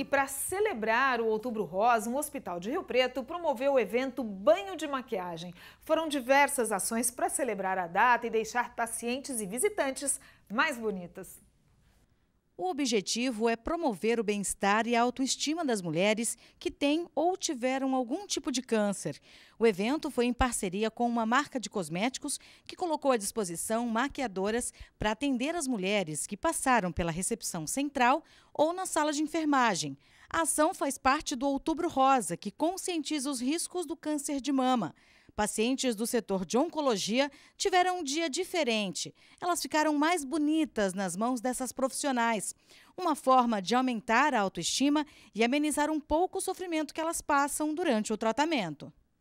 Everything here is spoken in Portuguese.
E para celebrar o Outubro Rosa, um hospital de Rio Preto promoveu o evento Banho de Maquiagem. Foram diversas ações para celebrar a data e deixar pacientes e visitantes mais bonitas. O objetivo é promover o bem-estar e a autoestima das mulheres que têm ou tiveram algum tipo de câncer. O evento foi em parceria com uma marca de cosméticos que colocou à disposição maquiadoras para atender as mulheres que passaram pela recepção central ou na sala de enfermagem. A ação faz parte do Outubro Rosa, que conscientiza os riscos do câncer de mama. Pacientes do setor de oncologia tiveram um dia diferente. Elas ficaram mais bonitas nas mãos dessas profissionais. Uma forma de aumentar a autoestima e amenizar um pouco o sofrimento que elas passam durante o tratamento.